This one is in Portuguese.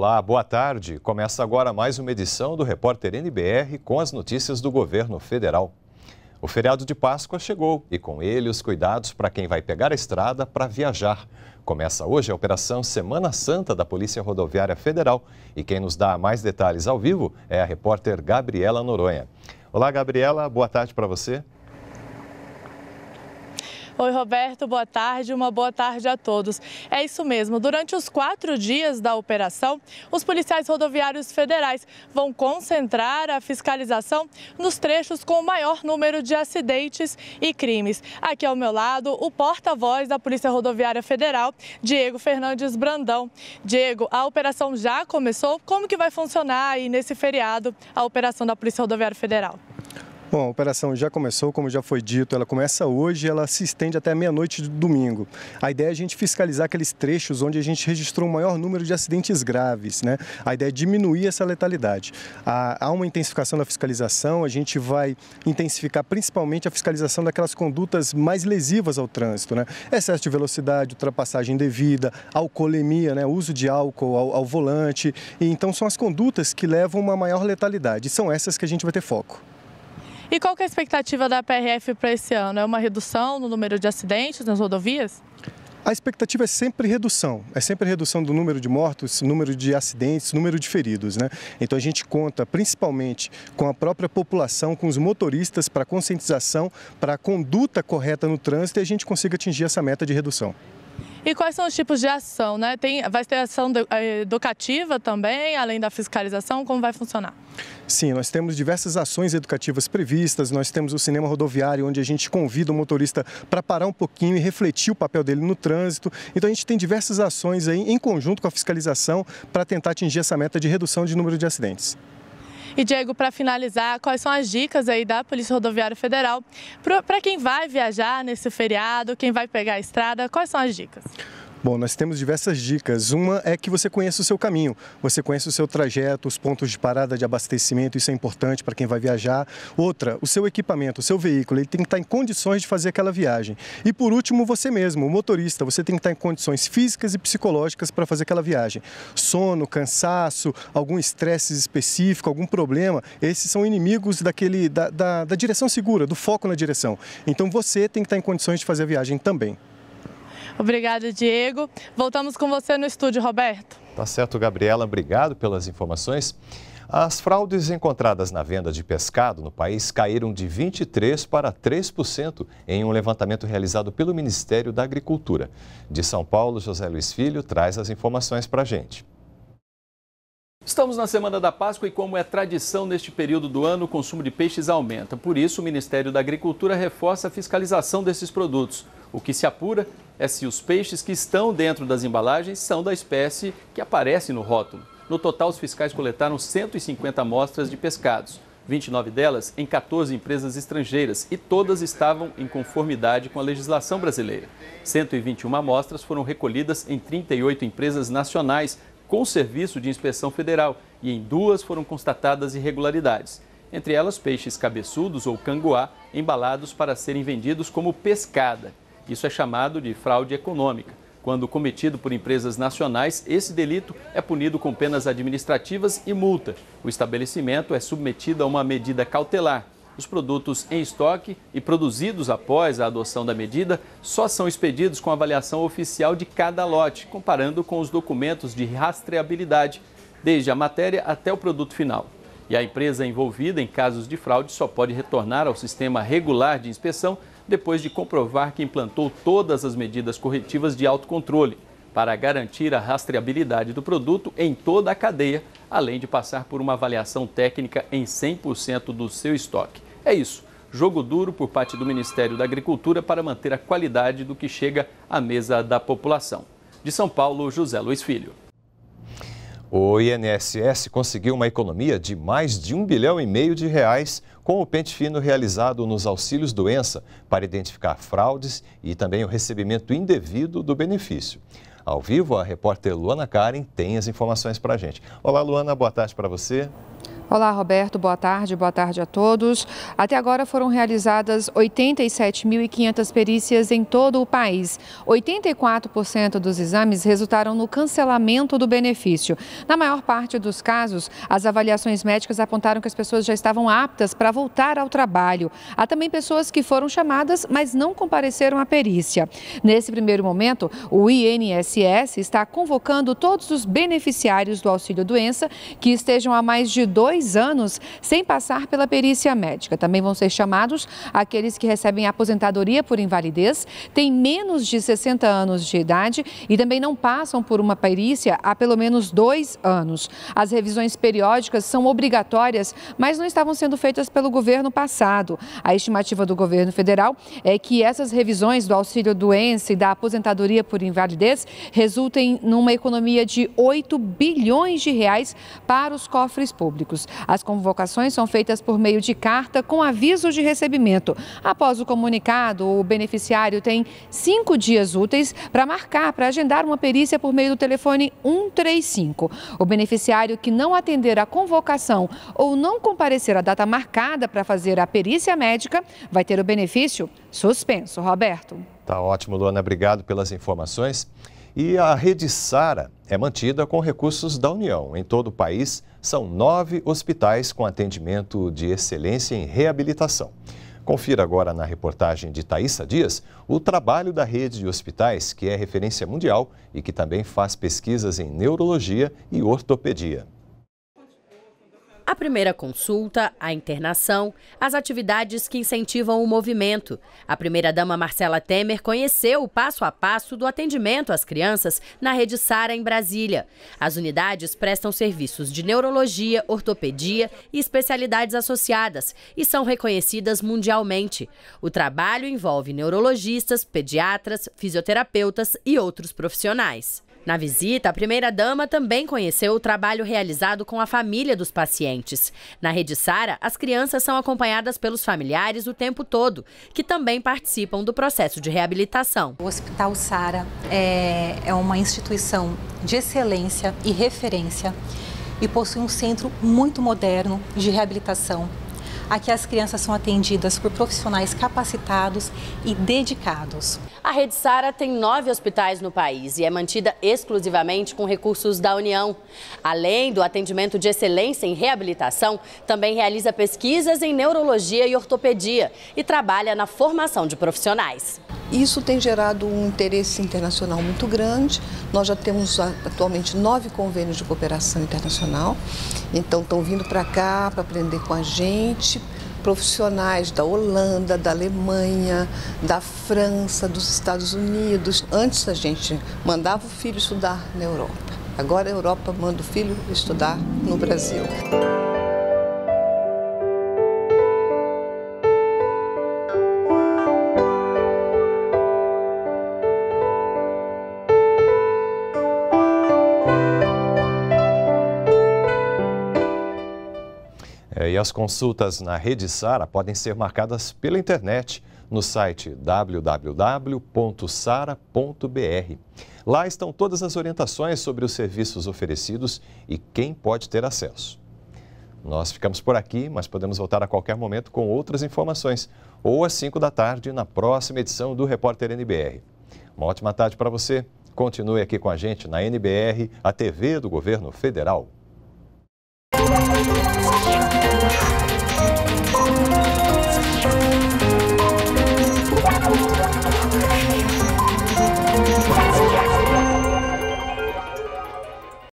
Olá, boa tarde. Começa agora mais uma edição do Repórter NBR com as notícias do governo federal. O feriado de Páscoa chegou e com ele os cuidados para quem vai pegar a estrada para viajar. Começa hoje a operação Semana Santa da Polícia Rodoviária Federal e quem nos dá mais detalhes ao vivo é a repórter Gabriela Noronha. Olá, Gabriela, boa tarde para você. Oi, Roberto, boa tarde, uma boa tarde a todos. É isso mesmo, durante os quatro dias da operação, os policiais rodoviários federais vão concentrar a fiscalização nos trechos com o maior número de acidentes e crimes. Aqui ao meu lado, o porta-voz da Polícia Rodoviária Federal, Diego Fernandes Brandão. Diego, a operação já começou, como que vai funcionar aí nesse feriado a operação da Polícia Rodoviária Federal? Bom, a operação já começou, como já foi dito, ela começa hoje e ela se estende até meia-noite de domingo. A ideia é a gente fiscalizar aqueles trechos onde a gente registrou o um maior número de acidentes graves, né? A ideia é diminuir essa letalidade. Há uma intensificação da fiscalização, a gente vai intensificar principalmente a fiscalização daquelas condutas mais lesivas ao trânsito, né? Excesso de velocidade, ultrapassagem devida, alcoolemia, né? Uso de álcool ao, ao volante. E, então, são as condutas que levam uma maior letalidade. são essas que a gente vai ter foco. E qual que é a expectativa da PRF para esse ano? É uma redução no número de acidentes nas rodovias? A expectativa é sempre redução, é sempre redução do número de mortos, número de acidentes, número de feridos, né? Então a gente conta principalmente com a própria população, com os motoristas para conscientização, para a conduta correta no trânsito e a gente consiga atingir essa meta de redução. E quais são os tipos de ação? Né? Tem, vai ter ação eh, educativa também, além da fiscalização? Como vai funcionar? Sim, nós temos diversas ações educativas previstas, nós temos o cinema rodoviário, onde a gente convida o motorista para parar um pouquinho e refletir o papel dele no trânsito. Então a gente tem diversas ações aí em conjunto com a fiscalização para tentar atingir essa meta de redução de número de acidentes. E Diego, para finalizar, quais são as dicas aí da Polícia Rodoviária Federal para quem vai viajar nesse feriado, quem vai pegar a estrada, quais são as dicas? Bom, nós temos diversas dicas. Uma é que você conheça o seu caminho, você conheça o seu trajeto, os pontos de parada de abastecimento, isso é importante para quem vai viajar. Outra, o seu equipamento, o seu veículo, ele tem que estar tá em condições de fazer aquela viagem. E por último, você mesmo, o motorista, você tem que estar tá em condições físicas e psicológicas para fazer aquela viagem. Sono, cansaço, algum estresse específico, algum problema, esses são inimigos daquele, da, da, da direção segura, do foco na direção. Então você tem que estar tá em condições de fazer a viagem também. Obrigada, Diego. Voltamos com você no estúdio, Roberto. Tá certo, Gabriela. Obrigado pelas informações. As fraudes encontradas na venda de pescado no país caíram de 23% para 3% em um levantamento realizado pelo Ministério da Agricultura. De São Paulo, José Luiz Filho traz as informações para a gente. Estamos na semana da Páscoa e, como é tradição neste período do ano, o consumo de peixes aumenta. Por isso, o Ministério da Agricultura reforça a fiscalização desses produtos. O que se apura é se os peixes que estão dentro das embalagens são da espécie que aparece no rótulo. No total, os fiscais coletaram 150 amostras de pescados, 29 delas em 14 empresas estrangeiras e todas estavam em conformidade com a legislação brasileira. 121 amostras foram recolhidas em 38 empresas nacionais com serviço de inspeção federal e em duas foram constatadas irregularidades. Entre elas, peixes cabeçudos ou canguá embalados para serem vendidos como pescada. Isso é chamado de fraude econômica. Quando cometido por empresas nacionais, esse delito é punido com penas administrativas e multa. O estabelecimento é submetido a uma medida cautelar. Os produtos em estoque e produzidos após a adoção da medida só são expedidos com avaliação oficial de cada lote, comparando com os documentos de rastreabilidade, desde a matéria até o produto final. E a empresa envolvida em casos de fraude só pode retornar ao sistema regular de inspeção depois de comprovar que implantou todas as medidas corretivas de autocontrole para garantir a rastreabilidade do produto em toda a cadeia, além de passar por uma avaliação técnica em 100% do seu estoque. É isso. Jogo duro por parte do Ministério da Agricultura para manter a qualidade do que chega à mesa da população. De São Paulo, José Luiz Filho. O INSS conseguiu uma economia de mais de um bilhão e meio de reais com o pente fino realizado nos auxílios doença para identificar fraudes e também o recebimento indevido do benefício. Ao vivo, a repórter Luana Karen tem as informações para a gente. Olá, Luana, boa tarde para você. Olá, Roberto. Boa tarde. Boa tarde a todos. Até agora foram realizadas 87.500 perícias em todo o país. 84% dos exames resultaram no cancelamento do benefício. Na maior parte dos casos, as avaliações médicas apontaram que as pessoas já estavam aptas para voltar ao trabalho. Há também pessoas que foram chamadas, mas não compareceram à perícia. Nesse primeiro momento, o INSS está convocando todos os beneficiários do auxílio-doença que estejam há mais de dois 10 anos sem passar pela perícia médica. Também vão ser chamados aqueles que recebem aposentadoria por invalidez, têm menos de 60 anos de idade e também não passam por uma perícia há pelo menos dois anos. As revisões periódicas são obrigatórias, mas não estavam sendo feitas pelo governo passado. A estimativa do governo federal é que essas revisões do auxílio doença e da aposentadoria por invalidez resultem numa economia de 8 bilhões de reais para os cofres públicos. As convocações são feitas por meio de carta com aviso de recebimento. Após o comunicado, o beneficiário tem cinco dias úteis para marcar, para agendar uma perícia por meio do telefone 135. O beneficiário que não atender à convocação ou não comparecer à data marcada para fazer a perícia médica vai ter o benefício suspenso. Roberto. Tá ótimo, Luana. Obrigado pelas informações. E a rede SARA é mantida com recursos da União. Em todo o país, são nove hospitais com atendimento de excelência em reabilitação. Confira agora na reportagem de Thaisa Dias o trabalho da rede de hospitais, que é referência mundial e que também faz pesquisas em neurologia e ortopedia. A primeira consulta, a internação, as atividades que incentivam o movimento. A primeira-dama Marcela Temer conheceu o passo a passo do atendimento às crianças na Rede Sara, em Brasília. As unidades prestam serviços de neurologia, ortopedia e especialidades associadas e são reconhecidas mundialmente. O trabalho envolve neurologistas, pediatras, fisioterapeutas e outros profissionais. Na visita, a primeira-dama também conheceu o trabalho realizado com a família dos pacientes. Na Rede Sara, as crianças são acompanhadas pelos familiares o tempo todo, que também participam do processo de reabilitação. O Hospital Sara é, é uma instituição de excelência e referência e possui um centro muito moderno de reabilitação Aqui as crianças são atendidas por profissionais capacitados e dedicados. A Rede Sara tem nove hospitais no país e é mantida exclusivamente com recursos da União. Além do atendimento de excelência em reabilitação, também realiza pesquisas em neurologia e ortopedia e trabalha na formação de profissionais. Isso tem gerado um interesse internacional muito grande. Nós já temos atualmente nove convênios de cooperação internacional. Então, estão vindo para cá para aprender com a gente profissionais da Holanda, da Alemanha, da França, dos Estados Unidos. Antes a gente mandava o filho estudar na Europa. Agora a Europa manda o filho estudar no Brasil. E as consultas na Rede Sara podem ser marcadas pela internet no site www.sara.br. Lá estão todas as orientações sobre os serviços oferecidos e quem pode ter acesso. Nós ficamos por aqui, mas podemos voltar a qualquer momento com outras informações, ou às 5 da tarde na próxima edição do Repórter NBR. Uma ótima tarde para você. Continue aqui com a gente na NBR, a TV do Governo Federal. Thank you.